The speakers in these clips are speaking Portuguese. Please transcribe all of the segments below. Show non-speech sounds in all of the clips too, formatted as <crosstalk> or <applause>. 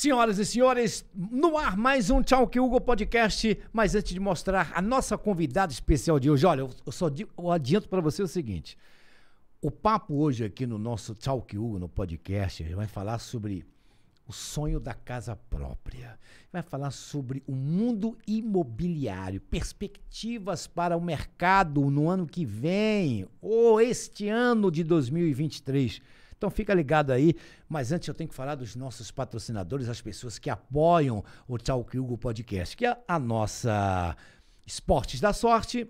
Senhoras e senhores, no ar mais um Tchau que Hugo podcast. Mas antes de mostrar a nossa convidada especial de hoje, olha, eu só eu adianto para você o seguinte: o papo hoje aqui no nosso Tchau que Hugo no podcast vai falar sobre o sonho da casa própria. Vai falar sobre o mundo imobiliário, perspectivas para o mercado no ano que vem ou este ano de 2023. Então fica ligado aí. Mas antes eu tenho que falar dos nossos patrocinadores, as pessoas que apoiam o Tchau Kyugo Podcast, que é a nossa Esportes da Sorte.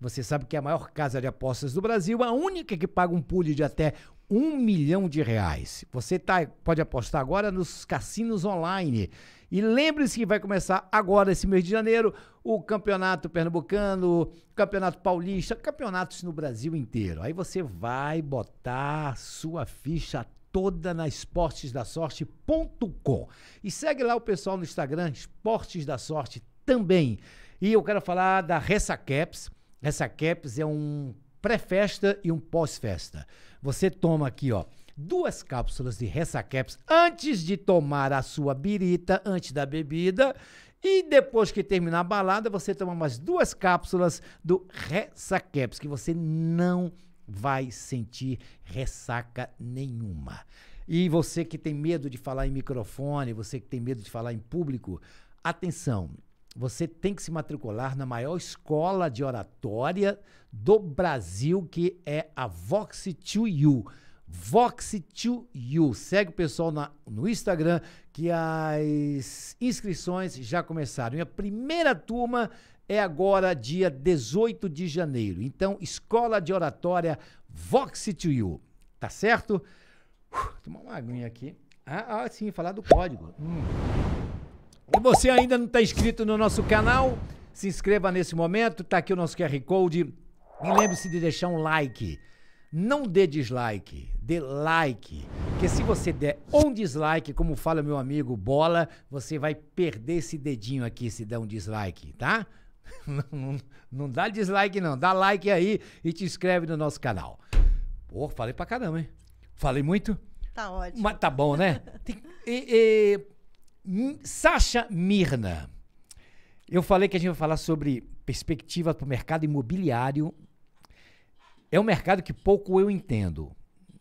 Você sabe que é a maior casa de apostas do Brasil, a única que paga um pool de até um milhão de reais. Você tá, pode apostar agora nos cassinos online. E lembre-se que vai começar agora, esse mês de janeiro, o Campeonato Pernambucano, Campeonato Paulista, campeonatos no Brasil inteiro. Aí você vai botar sua ficha toda na esportesdasorte.com. E segue lá o pessoal no Instagram, Esportes da Sorte também. E eu quero falar da Ressacaps. Ressacaps é um pré-festa e um pós-festa. Você toma aqui, ó, duas cápsulas de Ressacaps antes de tomar a sua birita, antes da bebida. E depois que terminar a balada, você toma mais duas cápsulas do Ressacaps, que você não vai sentir ressaca nenhuma. E você que tem medo de falar em microfone, você que tem medo de falar em público, atenção, você tem que se matricular na maior escola de oratória do Brasil, que é a Vox to You. Vox to You. Segue o pessoal na, no Instagram, que as inscrições já começaram. E a primeira turma é agora, dia 18 de janeiro. Então, escola de oratória Vox to You. Tá certo? Uh, tomar uma aguinha aqui. Ah, ah, sim, falar do código. Hum. E você ainda não está inscrito no nosso canal? Se inscreva nesse momento, tá aqui o nosso QR Code. E lembre-se de deixar um like. Não dê dislike, dê like. Porque se você der um dislike, como fala meu amigo Bola, você vai perder esse dedinho aqui se der um dislike, tá? <laughs> Não, não, dá dislike, não. Dá like aí e te inscreve no nosso canal. Pô, falei pra caramba, hein? Falei muito? Tá ótimo. Mas tá bom, né? <laughs> Tem, e, e, Sasha Mirna. Eu falei que a gente vai falar sobre perspectivas para o mercado imobiliário. É um mercado que pouco eu entendo.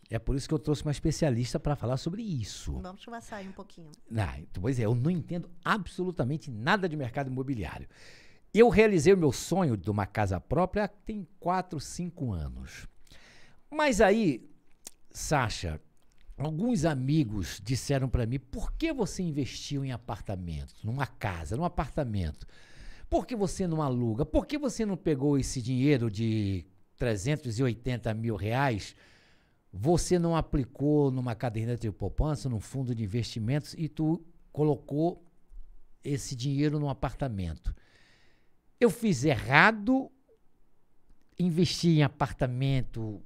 É por isso que eu trouxe uma especialista para falar sobre isso. Vamos conversar aí um pouquinho. Ah, então, pois é, eu não entendo absolutamente nada de mercado imobiliário. Eu realizei o meu sonho de uma casa própria tem 4, 5 anos. Mas aí, Sasha, alguns amigos disseram para mim: por que você investiu em apartamento, numa casa, num apartamento? Por que você não aluga? Por que você não pegou esse dinheiro de 380 mil reais? Você não aplicou numa caderneta de poupança, num fundo de investimentos e tu colocou esse dinheiro num apartamento. Eu fiz errado, investi em apartamento,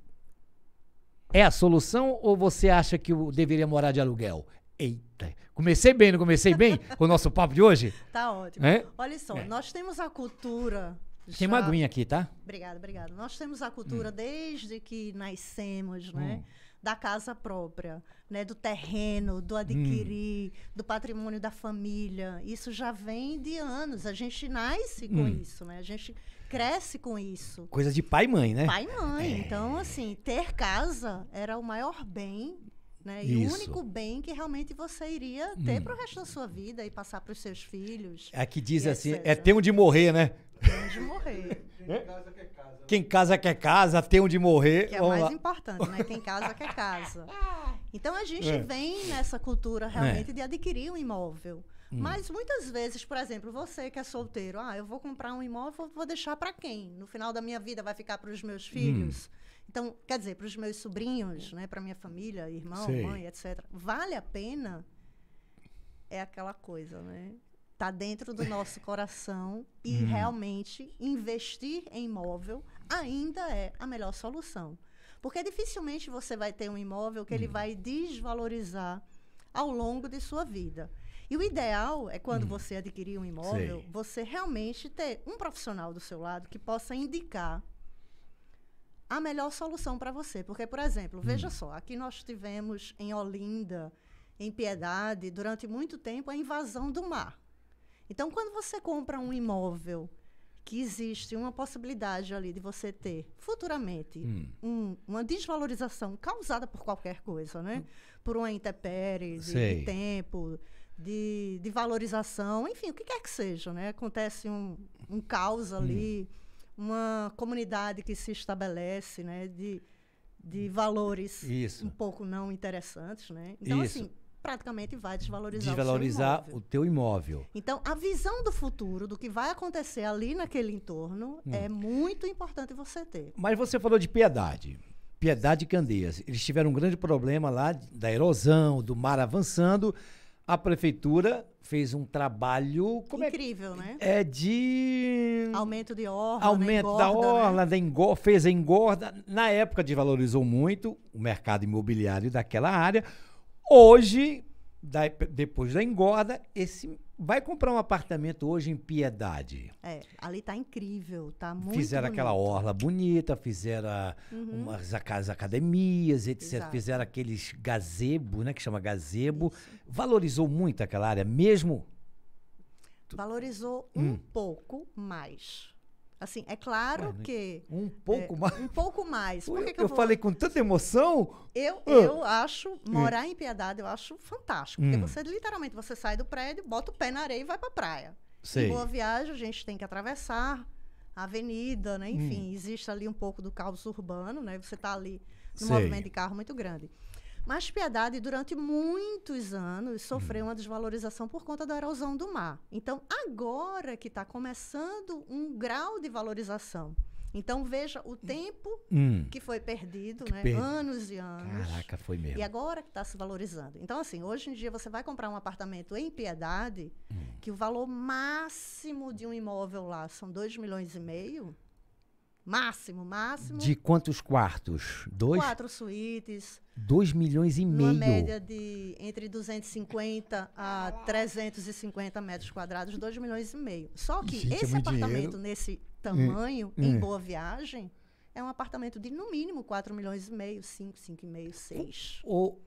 é a solução ou você acha que eu deveria morar de aluguel? Eita, comecei bem, não comecei bem <laughs> o nosso papo de hoje? Tá ótimo. É? Olha só, é. nós temos a cultura. Já... Tem uma aguinha aqui, tá? Obrigada, obrigada. Nós temos a cultura hum. desde que nascemos, né? Hum. Da casa própria, né? Do terreno, do adquirir, hum. do patrimônio da família. Isso já vem de anos. A gente nasce com hum. isso, né? A gente cresce com isso. Coisa de pai e mãe, né? Pai e mãe. É. Então, assim, ter casa era o maior bem, né? Isso. E o único bem que realmente você iria ter hum. pro resto da sua vida e passar pros seus filhos. é que diz assim, etc. é ter onde morrer, né? Tem onde morrer. <laughs> Quem é? casa quer casa. Né? Quem casa quer casa, tem onde morrer. Que é mais lá. importante, né? Quem casa quer casa. <laughs> Então a gente é. vem nessa cultura é. realmente é. de adquirir um imóvel. Hum. Mas muitas vezes, por exemplo, você que é solteiro, ah, eu vou comprar um imóvel, vou deixar para quem? No final da minha vida vai ficar para os meus hum. filhos? Hum. Então, quer dizer, para os meus sobrinhos, né, para minha família, irmão, Sei. mãe, etc. Vale a pena? É aquela coisa, né? Tá dentro do nosso coração e hum. realmente investir em imóvel ainda é a melhor solução. Porque dificilmente você vai ter um imóvel que ele hum. vai desvalorizar ao longo de sua vida. E o ideal é quando hum. você adquirir um imóvel, Sei. você realmente ter um profissional do seu lado que possa indicar a melhor solução para você. Porque, por exemplo, hum. veja só, aqui nós tivemos em Olinda, em Piedade, durante muito tempo, a invasão do mar. Então, quando você compra um imóvel que existe uma possibilidade ali de você ter futuramente hum. um, uma desvalorização causada por qualquer coisa, né? Hum. Por uma intempérie de, de tempo, de, de valorização, enfim, o que quer que seja, né? Acontece um, um caos hum. ali, hum. uma comunidade que se estabelece, né? De, de valores Isso. um pouco não interessantes, né? Então, Isso. assim, praticamente vai desvalorizar, desvalorizar o, seu o teu imóvel. Então, a visão do futuro, do que vai acontecer ali naquele entorno, hum. é muito importante você ter. Mas você falou de piedade. Piedade e Candeias. Eles tiveram um grande problema lá da erosão, do mar avançando a prefeitura fez um trabalho é incrível, né? é? né? É de aumento de orla, aumento engorda, da orla, né? da engorda, fez a engorda. Na época desvalorizou muito o mercado imobiliário daquela área. Hoje, da, depois da engorda, esse Vai comprar um apartamento hoje em Piedade. É, ali tá incrível, tá muito Fizeram bonito. aquela orla bonita, fizeram uhum. umas as academias, etc. Exato. Fizeram aqueles gazebo, né, que chama gazebo. Isso. Valorizou muito aquela área, mesmo? Valorizou hum. um pouco mais. Assim, é claro né? que. Um pouco é, mais. Um pouco mais. Por eu, que eu, eu vou... falei com tanta emoção. Eu, ah. eu acho, morar em Piedade, eu acho fantástico. Hum. Porque você literalmente você sai do prédio, bota o pé na areia e vai pra praia. Sei. Em Boa Viagem, a gente tem que atravessar a avenida, né? Hum. Enfim, hum. existe ali um pouco do caos urbano, né? Você está ali num Sei. movimento de carro muito grande. Mas Piedade, durante muitos anos, sofreu uhum. uma desvalorização por conta da erosão do mar. Então, agora que está começando um grau de valorização. Então veja o tempo hum, que foi perdido, que né? Per... Anos e anos. Caraca, foi mesmo. E agora que está se valorizando. Então, assim, hoje em dia você vai comprar um apartamento em piedade, hum. que o valor máximo de um imóvel lá são 2 milhões e meio. Máximo, máximo. De quantos quartos? Dois? Quatro suítes. Dois milhões e meio. Uma média de entre 250 a 350 metros quadrados, dois milhões e meio. Só que Gente, é esse é apartamento dinheiro. nesse tamanho, hum, em hum. Boa Viagem, é um apartamento de no mínimo 4 milhões e meio, 5, 5 e meio, 6. ou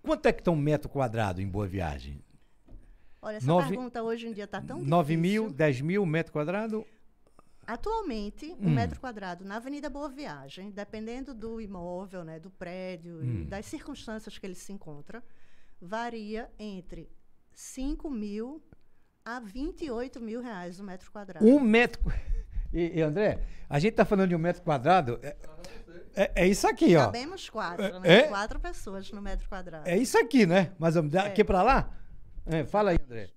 quanto é que está um metro quadrado em Boa Viagem? Olha, essa pergunta hoje em dia está tão 9 difícil. mil, 10 mil metro quadrado? Atualmente, hum. um metro quadrado na Avenida Boa Viagem, dependendo do imóvel, né, do prédio hum. e das circunstâncias que ele se encontra, varia entre 5 mil a 28 mil reais o um metro quadrado. Um metro. <laughs> E, e André, a gente está falando de um metro quadrado. É, é, é isso aqui, ó. Sabemos quatro, é, né? É? Quatro pessoas no metro quadrado. É isso aqui, né? Mas vamos é. Daqui para lá? É, fala aí, André.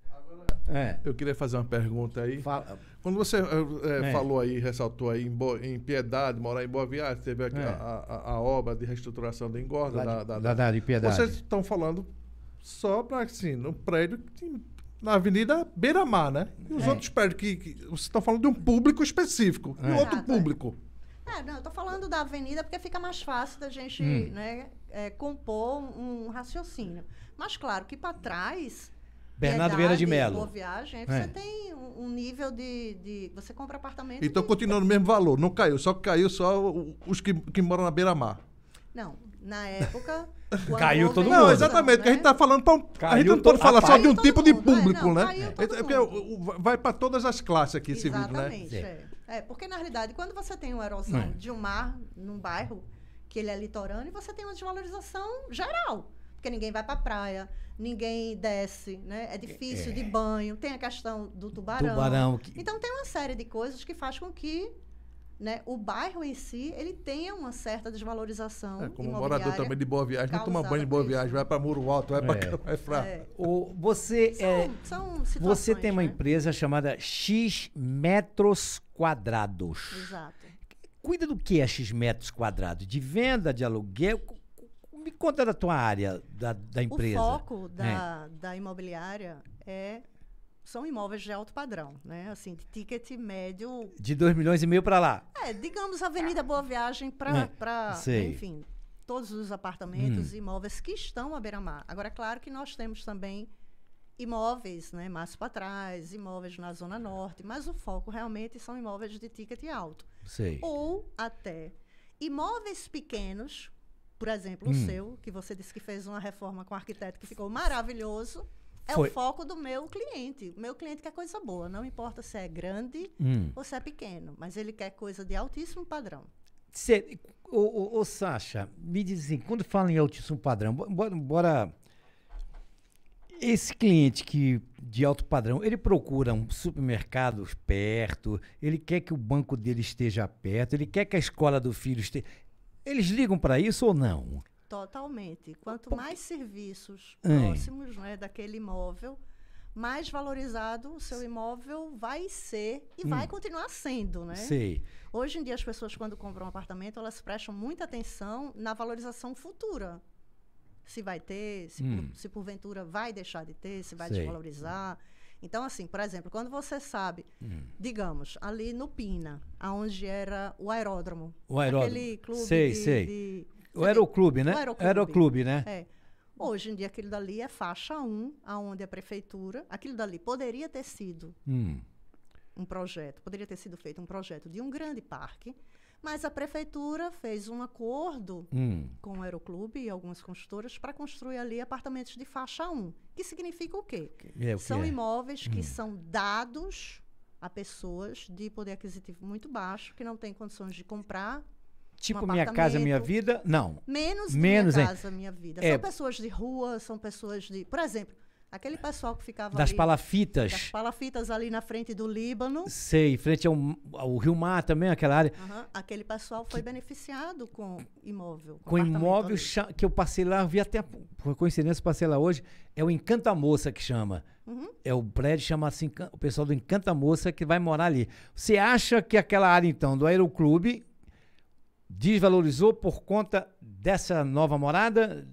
É. Eu queria fazer uma pergunta aí. Fala. Quando você é, é. falou aí, ressaltou aí em, Boa, em, Piedade, morar em Boa Viagem, teve é. a, a, a, a obra de reestruturação da engorda. De, da, da, da, de Piedade. Vocês estão falando só para, assim, no prédio que, na Avenida Beira-Mar, né? E os é. outros prédios que, que vocês estão falando de um público específico, de um é. outro ah, tá. público. É, não, eu estou falando da avenida porque fica mais fácil da gente hum. né, é, compor um raciocínio. Mas claro que para trás Bernardo Vieira de Mello. viagem, é. você tem um, nível de, de, Você compra apartamento. Então, de... continuando o mesmo valor, não caiu, só que caiu só os que, que moram na beira-mar. Não, na época. <laughs> caiu todo mundo. Não, exatamente, porque né? a gente está falando. caiu a gente tá não pode falar só de um tipo mundo, de é, público, não, né? É, é, porque vai para todas as classes aqui exatamente, esse vídeo, né? É. é, porque na realidade, quando você tem uma erosão é. de um mar num bairro, que ele é litorâneo, você tem uma desvalorização geral porque ninguém vai para a praia, ninguém desce, né? É difícil é. de banho, tem a questão do tubarão. tubarão que... Então tem uma série de coisas que faz com que né, o bairro em si ele tenha uma certa desvalorização. É, como morador também de Boa Viagem, não toma banho de Boa Viagem, vai para Muro Alto, vai é. para é. <laughs> você são, é, são você tem uma né? empresa chamada X metros quadrados. Exato. Cuida do que é X metros quadrados? De venda, de aluguel? Me conta é da tua área, da, da empresa. O foco da, é. da imobiliária é são imóveis de alto padrão, né? Assim, de ticket médio. De 2 milhões e meio para lá. É, digamos Avenida Boa Viagem para, é, enfim, todos os apartamentos hum. e imóveis que estão à beira-mar. Agora, é claro que nós temos também imóveis, né, mais para trás, imóveis na Zona Norte, mas o foco realmente são imóveis de ticket alto. Sei. Ou até imóveis pequenos por exemplo, hum. o seu, que você disse que fez uma reforma com um arquiteto que ficou maravilhoso. É Foi. o foco do meu cliente. O meu cliente quer coisa boa, não importa se é grande hum. ou se é pequeno, mas ele quer coisa de altíssimo padrão. Cê, ô, ô, Sasha, me diz assim, quando fala em altíssimo padrão, bora, bora, Esse cliente que de alto padrão, ele procura um supermercado perto, ele quer que o banco dele esteja perto, ele quer que a escola do filho esteja. Eles ligam para isso ou não? Totalmente. Quanto mais serviços é. próximos né, daquele imóvel, mais valorizado o seu imóvel vai ser e vai hum. continuar sendo, né? Sei. Hoje em dia as pessoas quando compram um apartamento, elas prestam muita atenção na valorização futura. Se vai ter, se, Hum. por- se porventura vai deixar de ter, se vai Sei. desvalorizar, então, assim, por exemplo, quando você sabe, hum. digamos, ali no Pina, aonde era o aeródromo. O aeródromo. Aquele clube sei, de, sei. De, o aeroclube, né? O aeroclube, né? É. Hoje em dia, aquilo dali é faixa 1, aonde a prefeitura... Aquilo dali poderia ter sido hum. um projeto, poderia ter sido feito um projeto de um grande parque mas a prefeitura fez um acordo hum. com o Aeroclube e algumas construtoras para construir ali apartamentos de faixa 1. Que significa o quê? É, o são é? imóveis hum. que são dados a pessoas de poder aquisitivo muito baixo, que não têm condições de comprar. Tipo um Minha Casa Minha Vida? Não. Menos, menos Minha Casa Minha Vida. É. São pessoas de rua, são pessoas de. Por exemplo, Aquele pessoal que ficava das ali, palafitas. Das palafitas ali na frente do Líbano. Sei, frente ao, ao Rio Mar também, aquela área. Uhum, aquele pessoal foi que, beneficiado com imóvel. Com, com imóvel ali. que eu passei lá, vi até, por coincidência, passei lá hoje. É o Encanta Moça que chama. Uhum. É o prédio chama assim, o pessoal do Encanta Moça que vai morar ali. Você acha que aquela área, então, do Aeroclube desvalorizou por conta dessa nova morada?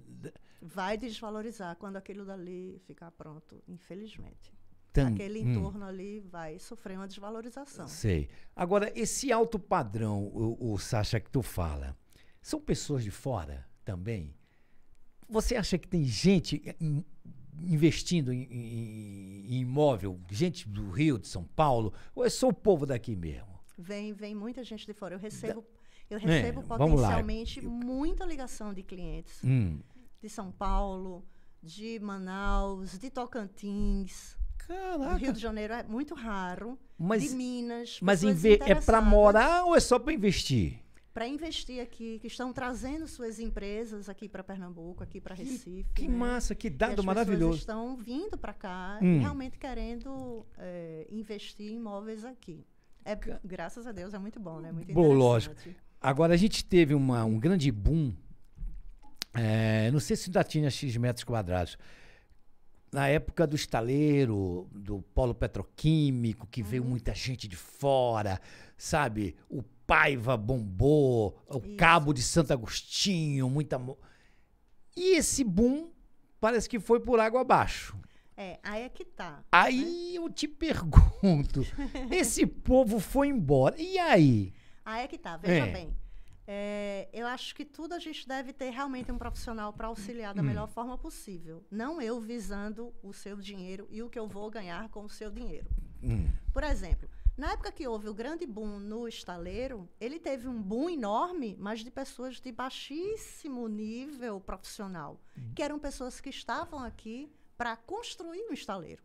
vai desvalorizar quando aquilo dali ficar pronto, infelizmente. Tam, Aquele hum. entorno hum. ali vai sofrer uma desvalorização. Sei. Agora, esse alto padrão, o, o Sasha, que tu fala, são pessoas de fora também? Você acha que tem gente investindo em, em, em, imóvel, gente do Rio, de São Paulo, ou é só o povo daqui mesmo? Vem, vem muita gente de fora. Eu recebo, da, eu é, recebo é, potencialmente muita ligação de clientes. Hum de São Paulo, de Manaus, de Tocantins. Caraca. O Rio de Janeiro é muito raro. Mas, de Minas. Mas é para morar ou é só para investir? Para investir aqui, que estão trazendo suas empresas aqui para Pernambuco, aqui para Recife. Que né? massa, que dado maravilhoso. estão vindo para cá hum. realmente querendo é, investir em imóveis aqui. É, graças a Deus é muito bom, né? Muito bom, lógico. Agora a gente teve uma, um grande boom é, não sei se ainda tinha X metros quadrados. Na época do estaleiro, do polo petroquímico, que uhum. veio muita gente de fora, sabe? O Paiva bombou, o Isso. Cabo de Santo Agostinho, muita. E esse boom parece que foi por água abaixo. É, aí é que tá. Né? Aí né? eu te pergunto: <laughs> esse povo foi embora, e aí? Aí é que tá, veja é. bem. É, eu acho que tudo a gente deve ter realmente um profissional para auxiliar da melhor forma possível. Não eu visando o seu dinheiro e o que eu vou ganhar com o seu dinheiro. Hum. Por exemplo, na época que houve o grande boom no estaleiro, ele teve um boom enorme, mas de pessoas de baixíssimo nível profissional, hum. que eram pessoas que estavam aqui para construir um estaleiro.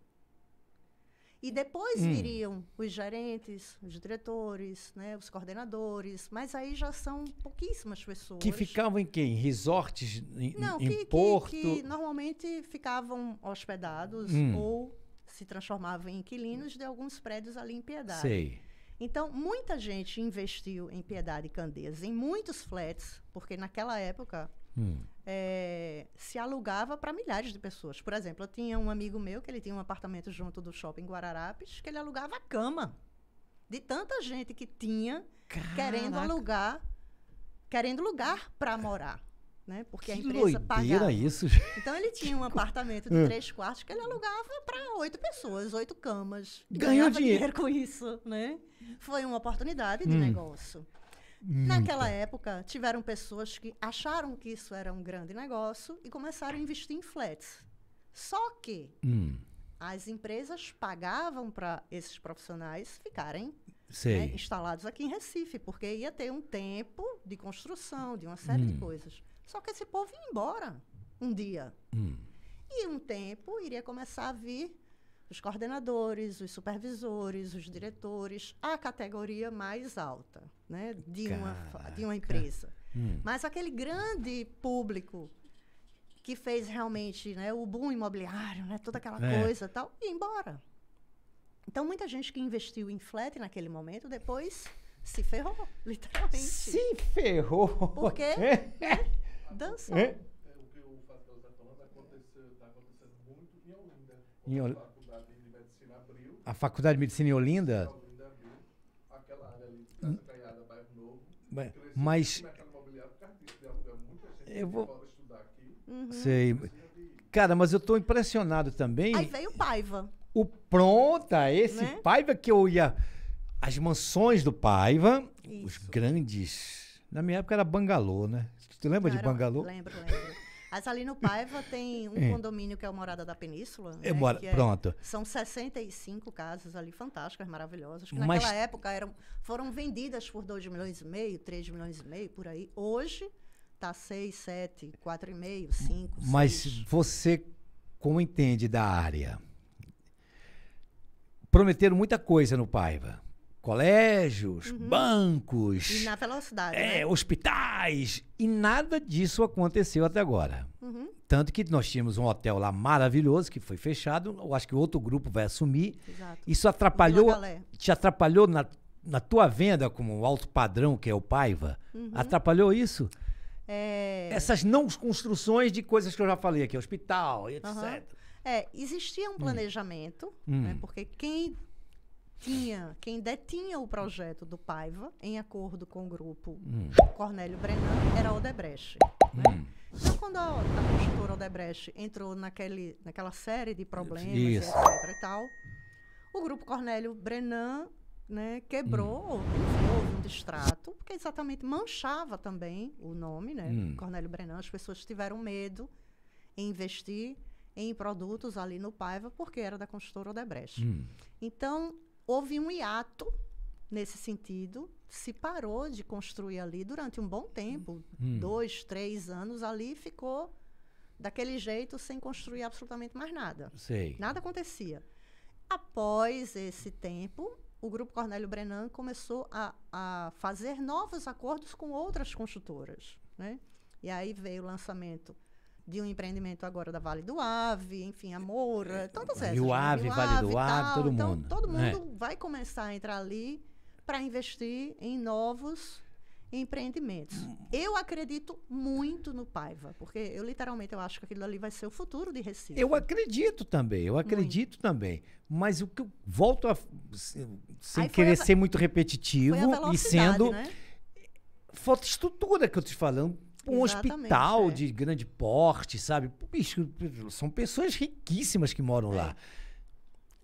E depois hum. viriam os gerentes, os diretores, né, os coordenadores, mas aí já são pouquíssimas pessoas. Que ficavam em quem? Resorts em, Não, em que, Porto? Que, que normalmente ficavam hospedados hum. ou se transformavam em inquilinos de alguns prédios ali em Piedade. Sei. Então, muita gente investiu em Piedade e Candeias, em muitos flats, porque naquela época hum. é, se alugava para milhares de pessoas. Por exemplo, eu tinha um amigo meu que ele tinha um apartamento junto do shopping Guararapes que ele alugava a cama de tanta gente que tinha Caraca. querendo alugar, querendo lugar para morar. Né? Porque que a empresa pagava. isso. Então ele tinha um <laughs> apartamento de hum. três quartos que ele alugava para oito pessoas, oito camas. Ganhou dinheiro. dinheiro. com isso, né? Foi uma oportunidade de hum. negócio. Naquela época, tiveram pessoas que acharam que isso era um grande negócio e começaram a investir em flats. Só que hum. as empresas pagavam para esses profissionais ficarem né, instalados aqui em Recife, porque ia ter um tempo de construção, de uma série hum. de coisas. Só que esse povo ia embora um dia. Hum. E um tempo iria começar a vir os coordenadores, os supervisores, os diretores, a categoria mais alta né, de, uma, de uma empresa. Hum. Mas aquele grande público que fez realmente né, o boom imobiliário, né, toda aquela é. coisa tal, e embora. Então, muita gente que investiu em flat naquele momento, depois se ferrou, <laughs> literalmente. Se ferrou! Porque <laughs> é. Né, dançou. É. é. O que o está falando está acontecendo muito em Olinda. Ol... A faculdade de medicina abriu. A faculdade de medicina em Olinda? Bem, mas. É eu vou. Uhum. Sei. Assim, Cara, mas eu estou impressionado também. Aí veio Paiva. O Pronta, é esse né? Paiva que eu ia. As mansões do Paiva, Isso. os grandes. Na minha época era Bangalô, né? Tu lembra de Bangalô? Lembro, lembro. A Salino Paiva tem um é. condomínio que é o Morada da Península. É, né, mora, é pronto. São 65 casas ali fantásticas, maravilhosas, que Mas... naquela época eram, foram vendidas por 2 milhões e meio, 3 milhões e meio, por aí. Hoje está 6, 7, 4,5, 5. Mas seis. você, como entende da área? Prometeram muita coisa no Paiva colégios, uhum. bancos. E na velocidade. É, né? hospitais. E nada disso aconteceu até agora. Uhum. Tanto que nós tínhamos um hotel lá maravilhoso que foi fechado. Eu acho que outro grupo vai assumir. Exato. Isso atrapalhou. Te atrapalhou na, na tua venda como alto padrão, que é o Paiva? Uhum. Atrapalhou isso? É... Essas não construções de coisas que eu já falei aqui, hospital, etc. É, existia um hum. planejamento, né? hum. né, porque quem tinha, quem detinha o projeto do Paiva, em acordo com o grupo hum. Cornélio Brenan, era a Odebrecht. Hum. Né? Então, quando a, a construtora Odebrecht entrou naquele, naquela série de problemas, Isso. etc. e tal, o grupo Cornélio Brenan né, quebrou, hum. houve um distrato, porque exatamente manchava também o nome, né? Hum. Cornélio Brenan, as pessoas tiveram medo em investir em produtos ali no Paiva, porque era da construtora Odebrecht. Hum. Então, houve um hiato nesse sentido, se parou de construir ali durante um bom tempo hum. dois, três anos ali ficou daquele jeito sem construir absolutamente mais nada. Sei. Nada acontecia. Após esse tempo, o Grupo Cornélio Brenan começou a, a fazer novos acordos com outras construtoras. Né? E aí veio o lançamento de um empreendimento agora da Vale do Ave, enfim, a Moura, é, todas essas. Rio né? Ave, Rio Vale do Ave, todo então, mundo. Todo mundo é. vai começar a entrar ali para investir em novos empreendimentos. Eu acredito muito no Paiva, porque eu literalmente eu acho que aquilo ali vai ser o futuro de Recife. Eu acredito também, eu acredito muito. também. Mas o que eu volto a sem querer a, ser muito repetitivo e sendo né? falta estrutura que eu te falando um hospital é. de grande porte, sabe? Bicho, são pessoas riquíssimas que moram é. lá.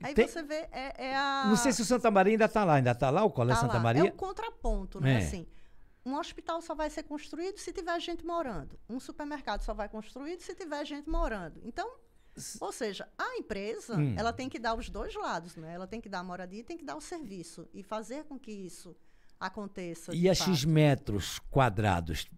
Aí Tem... você vê, é, é, a... Não sei se o Santa Maria ainda está lá. Ainda está lá o Colégio tá Santa lá. Maria? É o contraponto, né? É. Assim, um hospital só vai ser construído se tiver gente morando. Um supermercado só vai construído se tiver gente morando. Então, ou seja, a empresa, hum. ela tem que dar os dois lados, né? Ela tem que dar a moradia e tem que dar o serviço. E fazer com que isso aconteça. E a X metros quadrados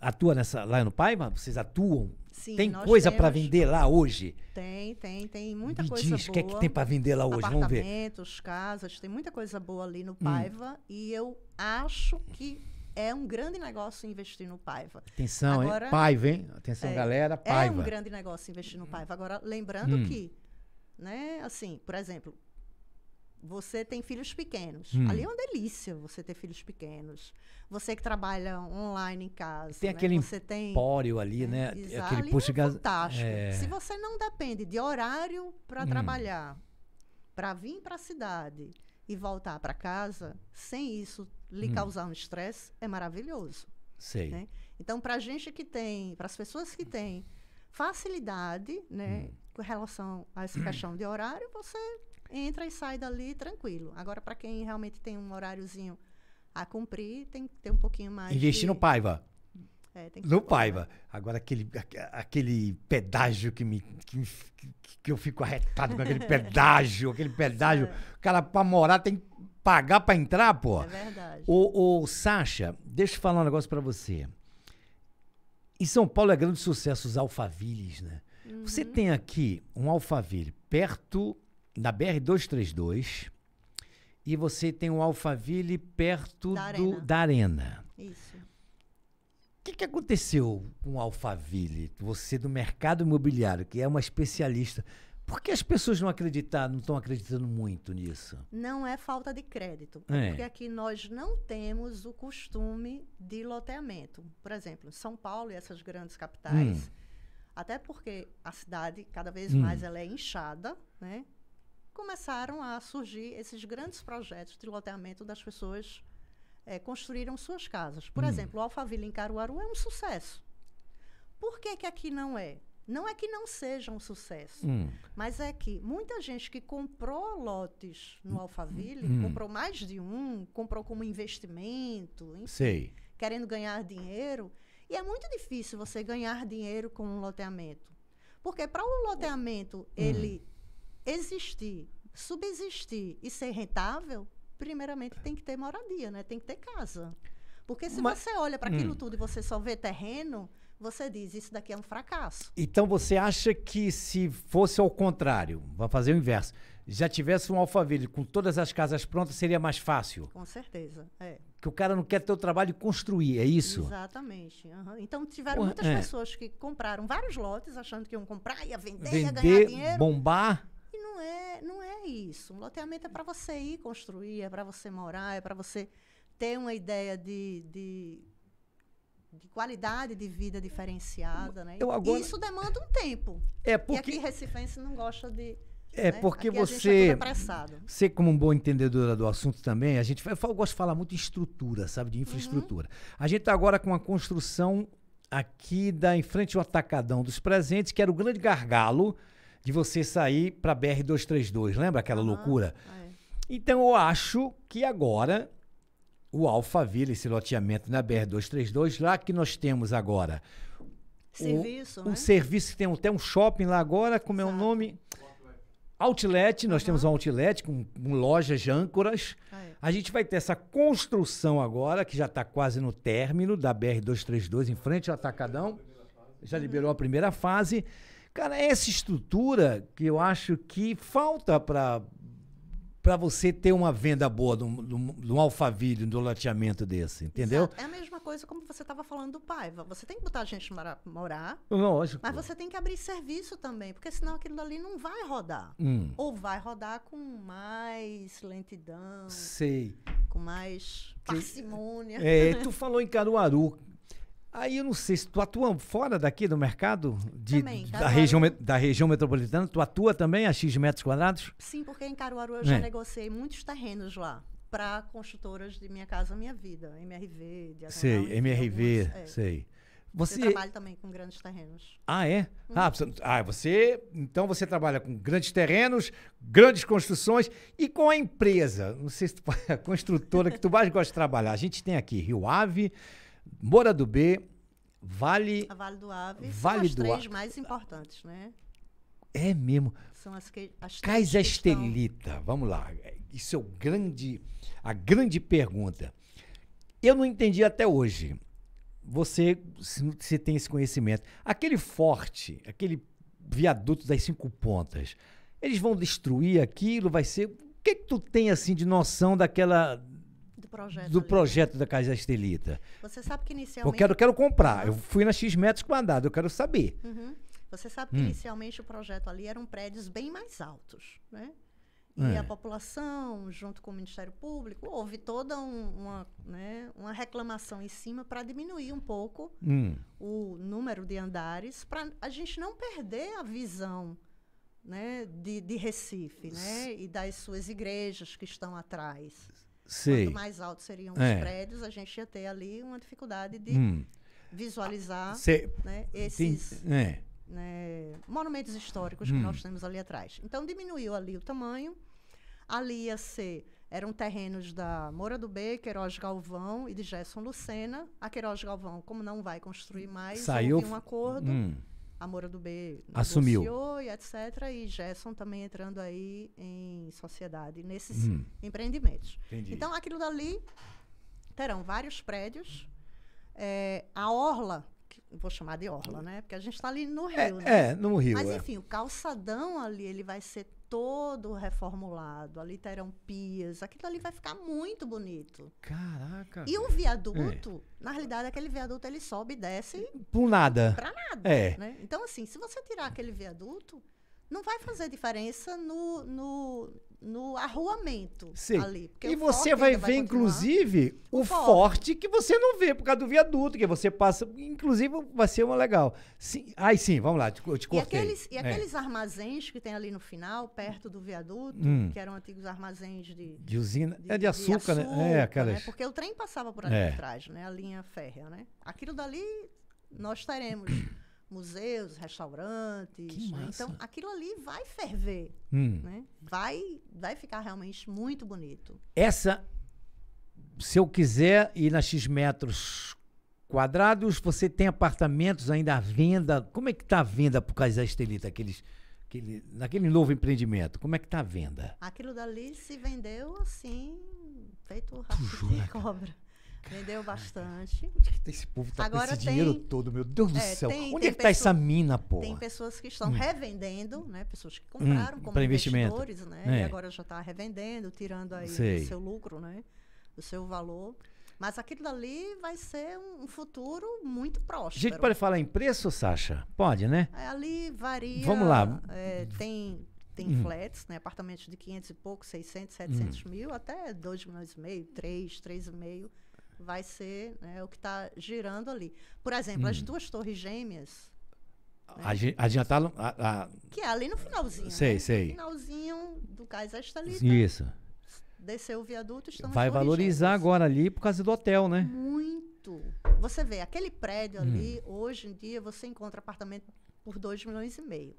atua nessa, lá no Paiva? Vocês atuam? Sim, tem coisa para vender lá hoje? Tem, tem, tem muita Me coisa diz, boa. o que é que tem para vender lá hoje? Vamos ver. Apartamentos, casas, tem muita coisa boa ali no hum. Paiva hum. e eu acho que é um grande negócio investir no Paiva. Atenção, Agora, hein? Paiva, hein? Atenção, é, galera, Paiva. É um grande negócio investir no hum. Paiva. Agora, lembrando hum. que, né, assim, por exemplo, você tem filhos pequenos. Hum. Ali é uma delícia você ter filhos pequenos. Você que trabalha online em casa. Tem né? aquele você tem, empório ali, é, né? Exato, aquele posto é gás. Fantástico. É... Se você não depende de horário para hum. trabalhar, para vir para a cidade e voltar para casa, sem isso lhe hum. causar um estresse, é maravilhoso. Sei. Né? Então, para a gente que tem, para as pessoas que têm facilidade, né, hum. com relação a essa questão de horário, você entra e sai dali tranquilo. Agora, para quem realmente tem um horáriozinho a cumprir, tem que ter um pouquinho mais. Investir de... no Paiva. É, no Paiva. Agora, aquele, aquele pedágio que, me, que, que eu fico arretado com aquele <laughs> pedágio, aquele pedágio. É. O cara, pra morar, tem que pagar pra entrar, pô. É verdade. Ô, ô Sasha, deixa eu falar um negócio pra você. Em São Paulo é grande sucesso os alfavilles, né? Uhum. Você tem aqui um alfaville perto da BR-232 e você tem o Alphaville perto da, do, arena. da arena. Isso. O que, que aconteceu com o Alphaville? Você do mercado imobiliário, que é uma especialista. Por que as pessoas não acreditam, não estão acreditando muito nisso? Não é falta de crédito, é, é. porque aqui nós não temos o costume de loteamento. Por exemplo, São Paulo e essas grandes capitais, hum. até porque a cidade cada vez hum. mais ela é inchada, né? começaram a surgir esses grandes projetos de loteamento das pessoas é, construíram suas casas. Por hum. exemplo, o Alphaville em Caruaru é um sucesso. Por que, que aqui não é? Não é que não seja um sucesso, hum. mas é que muita gente que comprou lotes no hum. Alphaville, hum. comprou mais de um, comprou como investimento, enfim, Sei. querendo ganhar dinheiro. E é muito difícil você ganhar dinheiro com um loteamento. Porque para o um loteamento hum. ele existir, subsistir e ser rentável, primeiramente tem que ter moradia, né? Tem que ter casa. Porque se Mas, você olha para aquilo hum. tudo e você só vê terreno, você diz isso daqui é um fracasso. Então você acha que se fosse ao contrário, vamos fazer o inverso, já tivesse um alfaville com todas as casas prontas, seria mais fácil? Com certeza, é. Que o cara não quer ter o trabalho de construir, é isso? Exatamente. Uhum. Então tiveram muitas é. pessoas que compraram vários lotes achando que iam comprar, ia vender, vender ia ganhar dinheiro. Bombar. E não é, não é isso. Um loteamento é para você ir construir, é para você morar, é para você ter uma ideia de, de, de, qualidade de vida diferenciada, né? Eu agora... Isso demanda um tempo. É porque... E aqui recifense não gosta de... É né? porque aqui é você, é você como um bom entendedor do assunto também, a gente gosta eu gosto de falar muito de estrutura, sabe, de uhum. infraestrutura. Uhum. A gente está agora com a construção aqui da em frente ao atacadão dos presentes, que era o grande gargalo de você sair para BR 232, lembra aquela uhum. loucura? É. Então eu acho que agora o Alphaville, esse loteamento na BR 232, lá que nós temos agora serviço, o, né? um serviço que tem até um shopping lá agora, como Exato. é o nome? Outlet, nós uhum. temos um outlet com, com lojas âncoras. Ah, é. A gente vai ter essa construção agora, que já está quase no término da BR-232, em frente ao Atacadão. Já uhum. liberou a primeira fase. Já Cara, essa estrutura que eu acho que falta para para você ter uma venda boa de um, de alfaville, de um loteamento desse, entendeu? Exato. É a mesma coisa como você estava falando do Paiva. Você tem que botar a gente morar, morar Lógico. mas você tem que abrir serviço também, porque senão aquilo ali não vai rodar. Hum. Ou vai rodar com mais lentidão. Sei. Com mais parcimônia. É, <laughs> tu falou em Caruaru. Aí eu não sei se tu atua fora daqui do mercado de, também, da, tá região, da região metropolitana, tu atua também a X metros quadrados? Sim, porque em Caruaru eu é. já negociei muitos terrenos lá para construtoras de Minha Casa Minha Vida, MRV, Diagonal, Sei, MRV, é. sei. Você... Eu trabalho também com grandes terrenos. Ah, é? Hum. Ah, você, ah, você. Então você trabalha com grandes terrenos, grandes construções e com a empresa. Não sei se tu, <laughs> a construtora que tu mais gosta de trabalhar. A gente tem aqui Rio Ave, Moura do B, Vale. A vale do Aves. Vale são as três mais importantes, né? É mesmo. São as que. As Cais é Estelita, estão... vamos lá. Isso é o grande, a grande pergunta. Eu não entendi até hoje. Você, se tem esse conhecimento. Aquele forte, aquele viaduto das cinco pontas, eles vão destruir aquilo? Vai ser. O que, que tu tem assim de noção daquela do projeto. Do projeto da Casa Estelita. Você sabe que inicialmente. Eu quero, quero comprar. Eu fui na X metros quadrados, eu quero saber. Uhum. Você sabe que hum. inicialmente o projeto ali eram prédios bem mais altos, né? E é. a população, junto com o Ministério Público, houve toda um, uma, né, uma reclamação em cima para diminuir um pouco hum. o número de andares, para a gente não perder a visão né, de, de Recife né, e das suas igrejas que estão atrás. Sei. Quanto mais altos seriam os é. prédios, a gente ia ter ali uma dificuldade de hum. visualizar Cê, né, esses tem, é. né, monumentos históricos hum. que nós temos ali atrás. Então, diminuiu ali o tamanho. Ali ia ser, eram terrenos da Moura do B, Queiroz Galvão e de Gerson Lucena. A Queiroz Galvão, como não vai construir mais, Saiu, houve um acordo. Hum a Moura do B assumiu e etc e Gerson também entrando aí em sociedade nesses hum. empreendimentos Entendi. então aquilo dali terão vários prédios é, a orla vou chamar de orla né porque a gente está ali no rio é, né? é no rio mas é. enfim é. o calçadão ali ele vai ser todo reformulado. Ali terão pias. Aquilo ali vai ficar muito bonito. Caraca. E o viaduto, é. na realidade, aquele viaduto ele sobe e desce. Por nada. Pra nada. É. Né? Então, assim, se você tirar aquele viaduto, não vai fazer diferença no, no, no arruamento Sim. ali. E você vai ver, vai inclusive, o, o forte. forte. que você não vê por causa do viaduto, que você passa. Inclusive, vai ser uma legal. Sim. Ai, sim, vamos lá, eu te cortei. E aqueles, e é. aqueles é. armazéns que tem ali no final, perto do viaduto, hum. que eram antigos armazéns de. De usina. De, é de açúcar, de açúcar né? É, né? aquelas. Né? Porque o trem passava por ali é. atrás, né? A linha férrea, né? Aquilo dali nós teremos museus, restaurantes. Né? Então, aquilo ali vai ferver. Hum. Né? Vai, vai ficar realmente muito bonito. Essa, se eu quiser ir na X metros quadrados, você tem apartamentos ainda à venda. Como é que está a venda por causa da Estelita? Aqueles, aquele, naquele novo empreendimento, como é que está a venda? Aquilo dali se vendeu assim, feito rastro de cobra. Vendeu bastante. Onde que tá esse povo tá Agora com esse tem, dinheiro todo, meu Deus do é, céu? Tem, Onde tem é que pessoa, tá essa mina, pô? Tem pessoas que estão hum. revendendo, né? Pessoas que hum, compraram hum, como investidores, né? É. E agora já está revendendo, tirando aí Sei. o seu lucro, né? O seu valor. Mas aquilo ali vai ser um futuro muito próximo. A gente pode falar em preço, Sasha? Pode, né? É, ali varia. Vamos lá. É, tem tem hum. flats, né? Apartamentos de 500 e pouco, 600, 700 hum. mil, até 2 milhões e meio, 3, 3,5 milhões vai ser né, o que está girando ali. Por exemplo, hum. as duas torres gêmeas. Né, a, gente tá, a, a, que é ali no finalzinho. Sei, né? sei. No finalzinho do Cais ali. Isso. Desceu o viaduto, estamos Vai valorizar gêmeas. agora ali por causa do hotel, né? Muito. Você vê, aquele prédio hum. ali, hoje em dia, você encontra apartamento por 2 milhões e meio.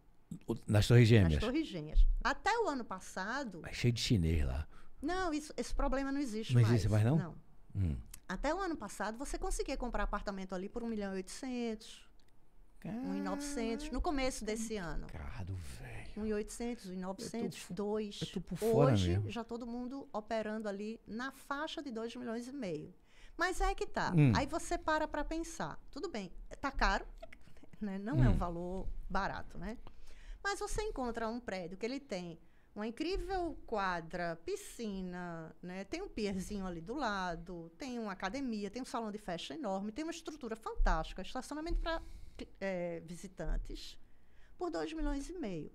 Nas Torres Gêmeas? Nas Torres Gêmeas. Até o ano passado. É cheio de chinês lá. Não, isso, esse problema não existe não mais. Não existe mais, não? Não. Hum. Até o ano passado, você conseguia comprar apartamento ali por 1 milhão e 800, 1 e 900, no começo desse ano. Caro, velho. 1 e 800, 1 e 900, 2. Eu tô por fora Hoje, mesmo. já todo mundo operando ali na faixa de 2 milhões e meio. Mas é que tá. Hum. Aí você para para pensar. Tudo bem, tá caro, né? não hum. é um hum. valor barato, né? Mas você encontra um prédio que ele tem uma incrível quadra, piscina, né? tem um pierzinho ali do lado, tem uma academia, tem um salão de festa enorme, tem uma estrutura fantástica, estacionamento para é, visitantes, por 2 milhões e meio.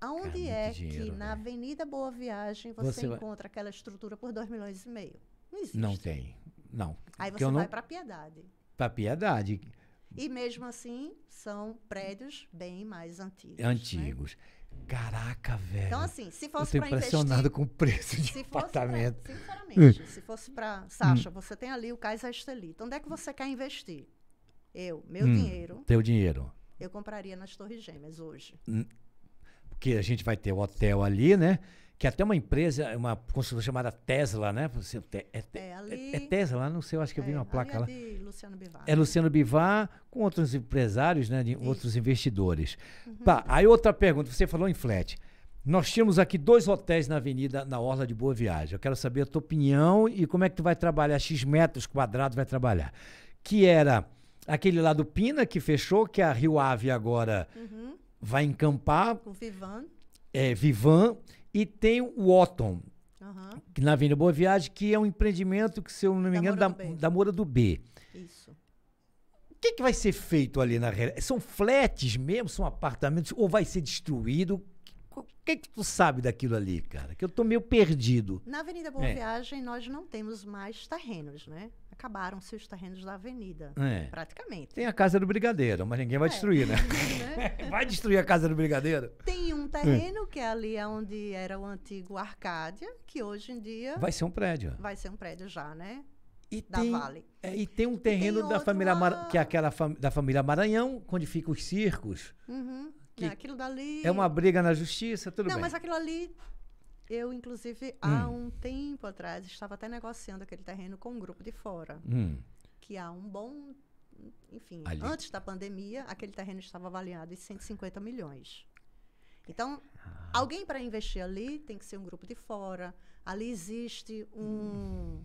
Aonde Cara, é dinheiro, que né? na Avenida Boa Viagem você, você encontra vai... aquela estrutura por 2 milhões e meio? Não existe. Não tem. Não. Aí você vai para Piedade. Para Piedade. E mesmo assim, são prédios bem mais antigos. Né? Antigos. Né? Caraca, velho. Então, assim, se fosse para investir... impressionado com o preço de se apartamento. sinceramente, se <laughs> fosse para... Sasha, hum. você tem ali o Kaiser Estelita. Então, onde é que você quer investir? Eu, meu hum, dinheiro... Teu dinheiro. Eu compraria nas Torres Gêmeas hoje. Hum, porque a gente vai ter o hotel ali, né? que até uma empresa, uma construtora chamada Tesla, né? É, é, é, ali, é Tesla, não sei, eu acho que eu vi é, uma placa é lá. Luciano Bivar. É Luciano Bivar com outros empresários, né? De outros investidores. Uhum. Tá, aí outra pergunta, você falou em flat. Nós tínhamos aqui dois hotéis na avenida, na Orla de Boa Viagem. Eu quero saber a tua opinião e como é que tu vai trabalhar, X metros quadrados vai trabalhar. Que era aquele lá do Pina, que fechou, que a Rio Ave agora uhum. vai encampar. Com Vivan. É, Vivan. E tem o Otton, uhum. na Avenida Boa Viagem, que é um empreendimento que, se eu não me engano, da, da, da Moura do B. Isso. O que, é que vai ser feito ali na realidade? São flats mesmo? São apartamentos? Ou vai ser destruído? O que, é que tu sabe daquilo ali, cara? Que eu tô meio perdido. Na Avenida Boa é. Viagem, nós não temos mais terrenos, né? acabaram se os terrenos da avenida. É. Praticamente. Tem a casa do brigadeiro, mas ninguém vai é. destruir, né? <laughs> né? <laughs> vai destruir a casa do brigadeiro? Tem um terreno que é ali onde era o antigo Arcádia, que hoje em dia. Vai ser um prédio. Vai ser um prédio já, né? E tem, vale. é, e tem, um terreno tem da família Mar... que é aquela fam... da família Maranhão, onde ficam os circos. Uhum. Que... aquilo dali. É uma briga na justiça, tudo Não, bem. Não, mas aquilo ali eu, inclusive, há hum. um tempo atrás, estava até negociando aquele terreno com um grupo de fora. Hum. Que há um bom. Enfim, Ali. antes da pandemia, aquele terreno estava avaliado em 150 milhões. Então, ah. alguém para investir ali tem que ser um grupo de fora. Ali existe um. Hum.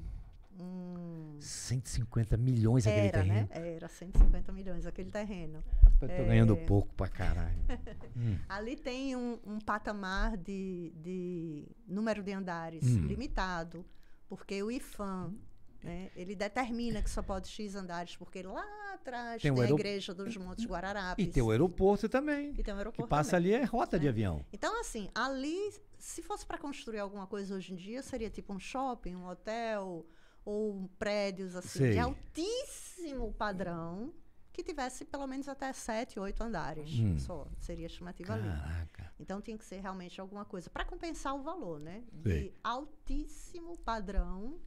150 hum. milhões Era, aquele né? terreno. Né? Era 150 milhões aquele terreno. Eu tô é... ganhando pouco pra caralho. <laughs> hum. Ali tem um, um patamar de, de, número de andares hum. limitado, porque o IFAM. Né? Ele determina que só pode X andares, porque lá atrás tem, tem aerop... a igreja dos Montes Guararapes. E tem o aeroporto também. E tem o aeroporto que passa também, ali é rota né? de avião. Então, assim, ali, se fosse para construir alguma coisa hoje em dia, seria tipo um shopping, um hotel, ou prédios assim de altíssimo padrão que tivesse pelo menos até sete, oito andares hum. só seria a estimativa Caraca. ali. Então tinha que ser realmente alguma coisa para compensar o valor, né? De altíssimo padrão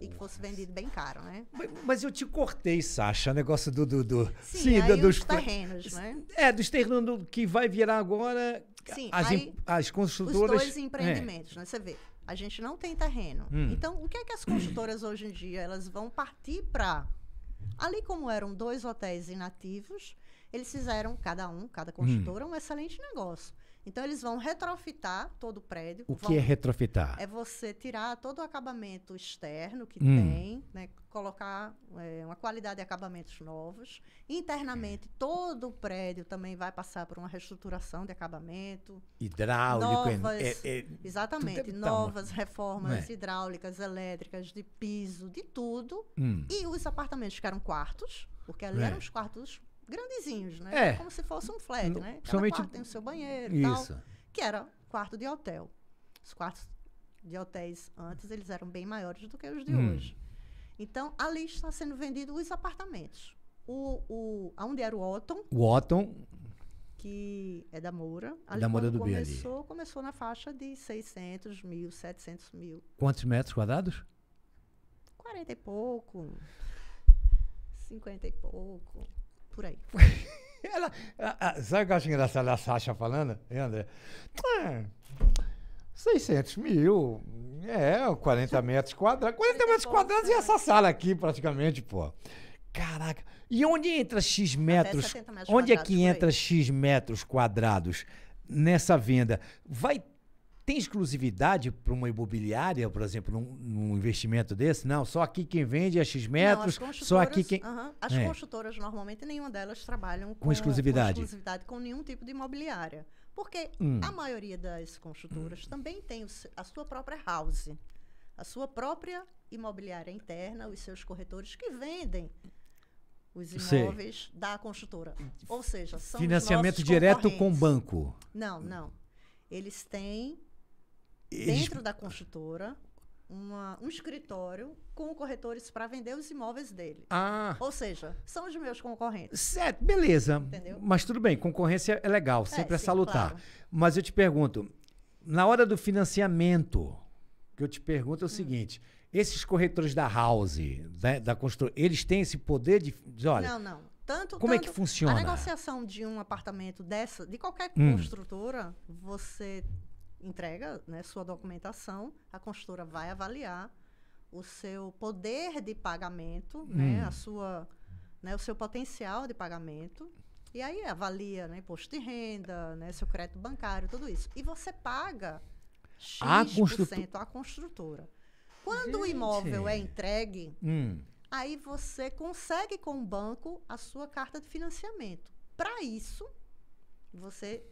e que fosse vendido bem caro, né? Mas, mas eu te cortei, Sasha, o negócio do. do, do sim, sim dos terrenos, né? É, dos terrenos que vai virar agora. Sim, as, aí, as construtoras. Os dois é. empreendimentos, é. né? Você vê. A gente não tem terreno. Hum. Então, o que é que as construtoras hoje em dia elas vão partir para? Ali como eram dois hotéis inativos, eles fizeram cada um, cada hum. construtora, hum. um excelente negócio. Então, eles vão retrofitar todo o prédio. O vão, que é retrofitar? É você tirar todo o acabamento externo que hum. tem, né, colocar é, uma qualidade de acabamentos novos. Internamente, todo o prédio também vai passar por uma reestruturação de acabamento. Hidráulico. Novas, é, é, exatamente, tá novas uma... reformas é. hidráulicas, elétricas, de piso, de tudo. Hum. E os apartamentos que eram quartos, porque ali é. eram os quartos grandezinhos, né? É. Como se fosse um flat, no, né? Cada quarto tem o seu banheiro Isso. Tal, que era quarto de hotel. Os quartos de hotéis antes, eles eram bem maiores do que os de hum. hoje. Então, ali está sendo vendido os apartamentos. O, o, onde era o Otton. O Otton. Que é da Moura. É ali da Moura do começou, ali. começou na faixa de 600 mil, 700 mil. Quantos metros quadrados? 40 e pouco. 50 e pouco por aí. <laughs> ela, a, a, sabe o que eu acho engraçado a Sasha falando, hein, André? Ah, 600 mil, é, 40 <laughs> metros quadrados. 40 metros quadrados e essa né? sala aqui, praticamente, pô. Caraca. E onde entra X metros? metros onde é que entra X metros quadrados nessa venda? Vai tem exclusividade para uma imobiliária, por exemplo, num, num, investimento desse? Não, só aqui quem vende é a X metros, não, só aqui quem. Uh -huh, as é. construtoras, normalmente, nenhuma delas trabalham com, com, exclusividade. com exclusividade com nenhum tipo de imobiliária. Porque hum. a maioria das construtoras hum. também tem a sua própria house, a sua própria imobiliária interna, os seus corretores que vendem os imóveis Sei. da construtora. Ou seja, são financiamento direto com banco. Não, não. Eles têm Dentro da construtora, uma, um escritório com corretores para vender os imóveis dele. Ah. Ou seja, são os meus concorrentes. Certo, beleza. Entendeu? Mas tudo bem, concorrência é legal, é, sempre é, é salutar. Claro. Mas eu te pergunto, na hora do financiamento, que eu te pergunto é o hum. seguinte: esses corretores da house, né, da, da construtora, eles têm esse poder de olha. Não, não. Tanto, Como tanto, é que funciona? A negociação de um apartamento dessa, de qualquer hum. construtora, você entrega né, sua documentação, a consultora vai avaliar o seu poder de pagamento, né, hum. né, a sua, né, o seu potencial de pagamento. E aí avalia né, imposto de renda, né, seu crédito bancário, tudo isso. E você paga X% a construtora. à construtora. Quando Gente. o imóvel é entregue, hum. aí você consegue com o banco a sua carta de financiamento. Para isso, você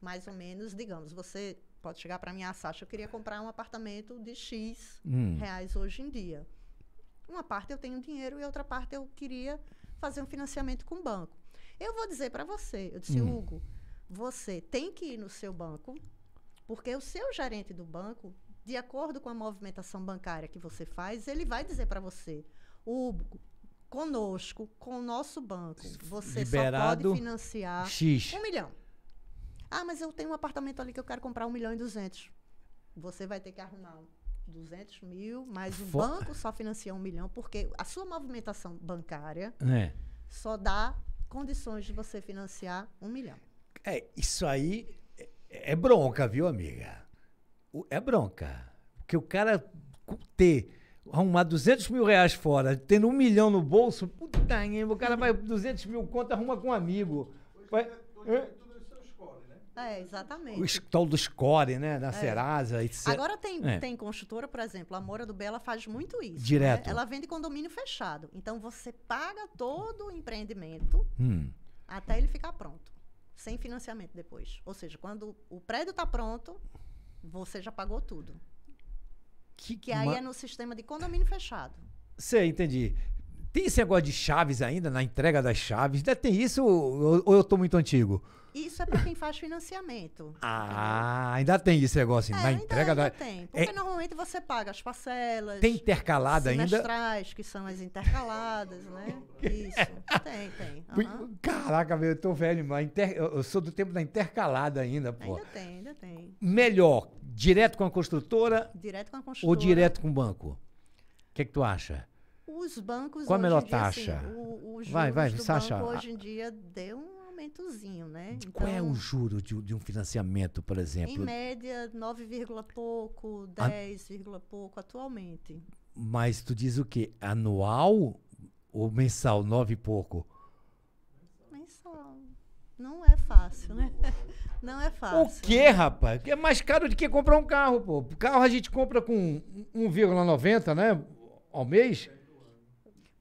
mais ou menos, digamos, você pode chegar para mim, ah, Sasha, eu queria comprar um apartamento de X hum. reais hoje em dia. Uma parte eu tenho dinheiro e outra parte eu queria fazer um financiamento com o banco. Eu vou dizer para você, eu disse, hum. Hugo, você tem que ir no seu banco, porque o seu gerente do banco, de acordo com a movimentação bancária que você faz, ele vai dizer para você, Hugo, conosco, com o nosso banco, você Liberado só pode financiar X. um milhão. Ah, mas eu tenho um apartamento ali que eu quero comprar um milhão e duzentos. Você vai ter que arrumar 200 mil, mas o Fora. banco só financia um milhão, porque a sua movimentação bancária é. só dá condições de você financiar um milhão. É, isso aí é, é bronca, viu, amiga? É bronca. Porque o cara ter arrumar 200 mil reais fora, tendo um milhão no bolso, puta, o cara vai 200 mil conta arruma com um amigo. Vai, é, é, exatamente. O tal do score, né? Da é. Serasa. Etc. Agora tem, é. tem construtora, por exemplo, a Moura do Bela faz muito isso. Né? Direto. Né? Ela vende condomínio fechado. Então você paga todo o empreendimento hum. até ele ficar pronto. Sem financiamento depois. Ou seja, quando o prédio está pronto, você já pagou tudo. Que, que aí uma... é no sistema de condomínio fechado. Sei, entendi. Tem esse negócio de chaves ainda, na entrega das chaves? Ainda tem isso ou, eu tô muito antigo? Isso é para quem faz financiamento. Ah, ainda tem esse negócio é, na ainda entrega ainda da. Tem, é porque é... normalmente você paga as parcelas. Tem intercalada ainda? que são as intercaladas, né? Isso. <laughs> tem, tem. Uhum. Caraca, meu, eu tô velho, mas inter... eu sou do tempo da intercalada ainda, pô. Ainda tem, ainda tem. Melhor, direto com a construtora? Direto com a construtora. Ou direto com o banco? O que, é que tu acha? Os bancos. Qual a melhor assim, taxa? Dia, o, o vai, vai, Sasha. hoje em dia deu um aumentozinho, né? Então, Qual é o então juro de, de, um financiamento, por exemplo? Em média, 9, pouco, 10, An... pouco atualmente. Mas tu diz o quê? Anual ou mensal, 9 e pouco? Mensal. Não é fácil, né? <laughs> Não é fácil. O quê, né? rapaz? É mais caro do que comprar um carro, pô. O carro a gente compra com 1,90, né? Ao mês.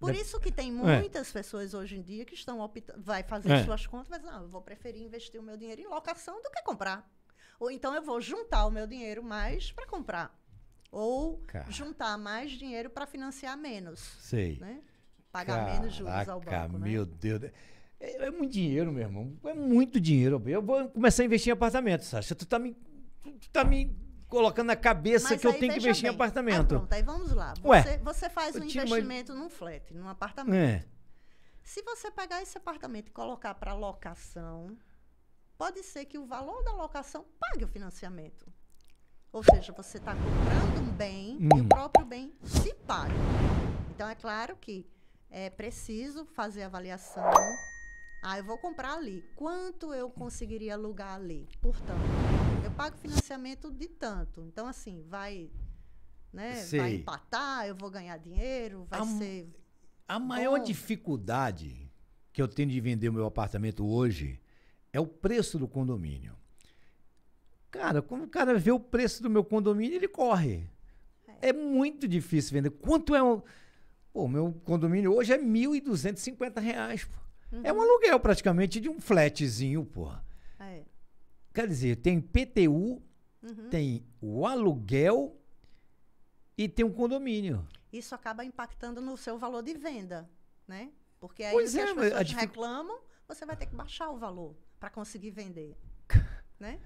Por é. isso que tem é. muitas é. pessoas hoje em dia que estão optando, vai fazer é. suas contas, mas não, ah, eu vou preferir investir o meu dinheiro em locação do que comprar. Ou então eu vou juntar o meu dinheiro mais para comprar. Ou juntar mais dinheiro para financiar menos. Sei. Né? Pagar Caraca, menos juros ao banco. Né? Meu né? Deus. É, é, muito dinheiro, meu irmão. É muito dinheiro. Eu vou começar a investir em apartamentos, Sasha. Tu tá me. Tu tá me colocando na cabeça Mas que eu tenho que investir bem. em apartamento. Aí, pronto, aí vamos lá. Você, Ué, você faz um investimento uma... num flat, num apartamento. É. Se você pegar esse apartamento e colocar para locação, pode ser que o valor da locação pague o financiamento. Ou seja, você está comprando um bem hum. e o hum. próprio bem se paga. Então, é claro que é preciso fazer avaliação ah, eu vou comprar ali. Quanto eu conseguiria alugar ali? Portanto, eu pago financiamento de tanto. Então, assim, vai, né, vai empatar, eu vou ganhar dinheiro, vai a, ser. A maior bom. dificuldade que eu tenho de vender o meu apartamento hoje é o preço do condomínio. Cara, quando o cara vê o preço do meu condomínio, ele corre. É, é muito difícil vender. Quanto é um. Pô, meu condomínio hoje é R$ 1.250. Pô. Uhum. É um aluguel praticamente de um flatzinho, porra. Ah, é. Quer dizer, tem PTU, uhum. tem o aluguel e tem um condomínio. Isso acaba impactando no seu valor de venda, né? Porque aí pois é, as pessoas dific... reclamam, você vai ter que baixar o valor para conseguir vender, <laughs> né?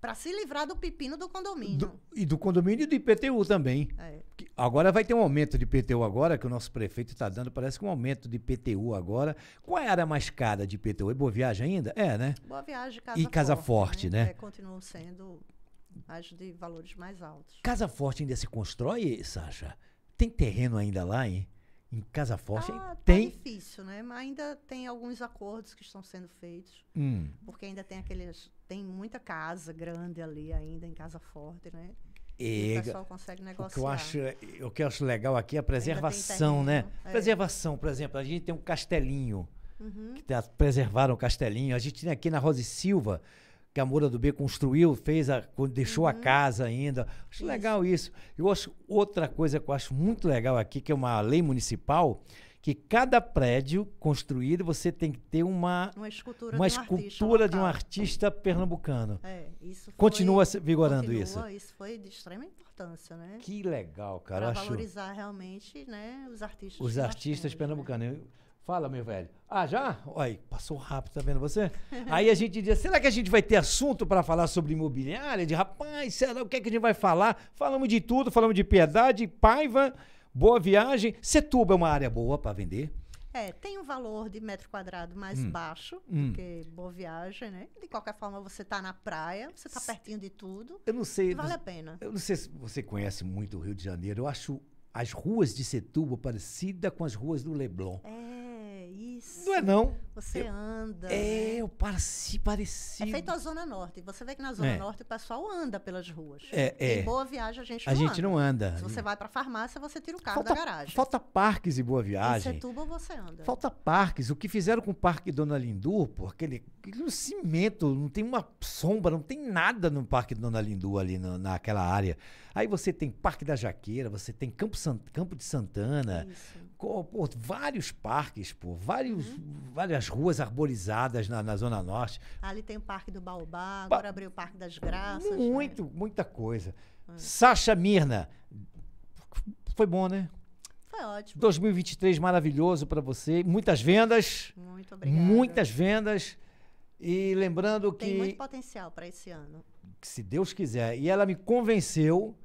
para se livrar do pepino do condomínio. Do, e do condomínio e do IPTU também. É. Agora vai ter um aumento de IPTU agora, que o nosso prefeito está dando, parece que um aumento de IPTU agora. Qual é a área mais cara de IPTU? É Boa Viagem ainda? É, né? Boa Viagem casa e Casa Forte, né? né? É, continuam sendo as de valores mais altos. Casa Forte ainda se constrói, Sasha? Tem terreno ainda lá, hein? Em Casa Forte ah, tá, tem. difícil, né? Mas ainda tem alguns acordos que estão sendo feitos. Hum. Porque ainda tem aqueles tem muita casa grande ali ainda, em Casa Forte, né? E, e o pessoal consegue negociar. O que eu acho, é, que eu acho legal aqui é a preservação, né? É. Preservação, por exemplo, a gente tem um castelinho, uhum. que tá, preservaram o castelinho. A gente tem aqui na Rosa e Silva, que a Moura do B construiu, fez a, deixou uhum. a casa ainda. Acho isso. legal isso. Eu acho outra coisa que eu acho muito legal aqui, que é uma lei municipal, que cada prédio construído você tem que ter uma, uma escultura, uma de, um escultura artista de um artista pernambucano. É, isso continua vigorando continua, isso. Isso foi de extrema importância, né? Que legal, cara. Para valorizar realmente né, os artistas. Os artistas né? pernambucanos. Né? Fala, meu velho. Ah, já? oi passou rápido, tá vendo você? <laughs> Aí a gente dizia, será que a gente vai ter assunto para falar sobre imobiliária? De rapaz, será o que, é que a gente vai falar? Falamos de tudo, falamos de piedade, paiva. Boa Viagem, Setúbal é uma área boa para vender. É, tem um valor de metro quadrado mais hum. baixo hum. do que Boa Viagem, né? De qualquer forma, você está na praia, você está pertinho de tudo. Eu não sei. Vale a pena. Eu não sei se você conhece muito o Rio de Janeiro. Eu acho as ruas de Setúbal parecidas com as ruas do Leblon. É isso. Não é não. Você eu, anda. É, né? eu pareci, pareci. É feito a Zona Norte. Você vê que na Zona é. Norte o pessoal anda pelas ruas. É, é. Em Boa Viagem a gente a não gente não anda. Se você vai pra farmácia, você tira o carro falta, da garagem. Falta parques em Boa Viagem. Em Setúbal você anda. Falta parques. O que fizeram com o Parque Dona Lindu, pô, aquele, aquele cimento, não tem uma sombra, não tem nada no Parque Dona Lindu ali no, naquela área. Aí você tem Parque da Jaqueira, você tem Campo, Campo de Santana. Isso pô, vários parques, pô, vários, uhum. várias ruas arborizadas na, na, Zona Norte. Ali tem o Parque do Baobá, agora ba abriu o Parque das Graças. Né? Muito, né? muita coisa. Uhum. Ah. Sasha Mirna, foi bom, né? Foi ótimo. 2023 maravilhoso para você. Muitas vendas. Muito obrigada Muitas vendas. E lembrando tem que. Tem muito potencial para esse ano. Se Deus quiser. E ela me convenceu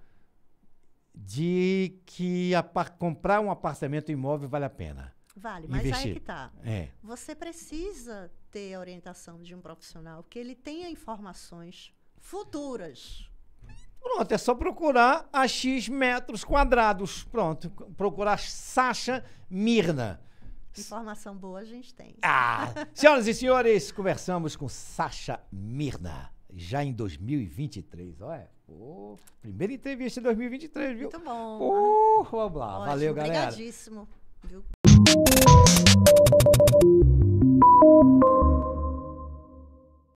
de que a, comprar um apartamento imóvel vale a pena. Vale, mas investir. aí é que tá. É. Você precisa ter a orientação de um profissional que ele tenha informações futuras. Pronto, é só procurar a X metros quadrados. Pronto, procurar Sasha Mirna. Informação boa a gente tem. Ah, <laughs> senhoras e senhores, conversamos com Sasha Mirna já em 2023. Olha, é. pô, primeira entrevista em 2023, viu? Muito bom. Né? Pô, vamos lá. Ótimo, Valeu, galera. Obrigadíssimo. Viu?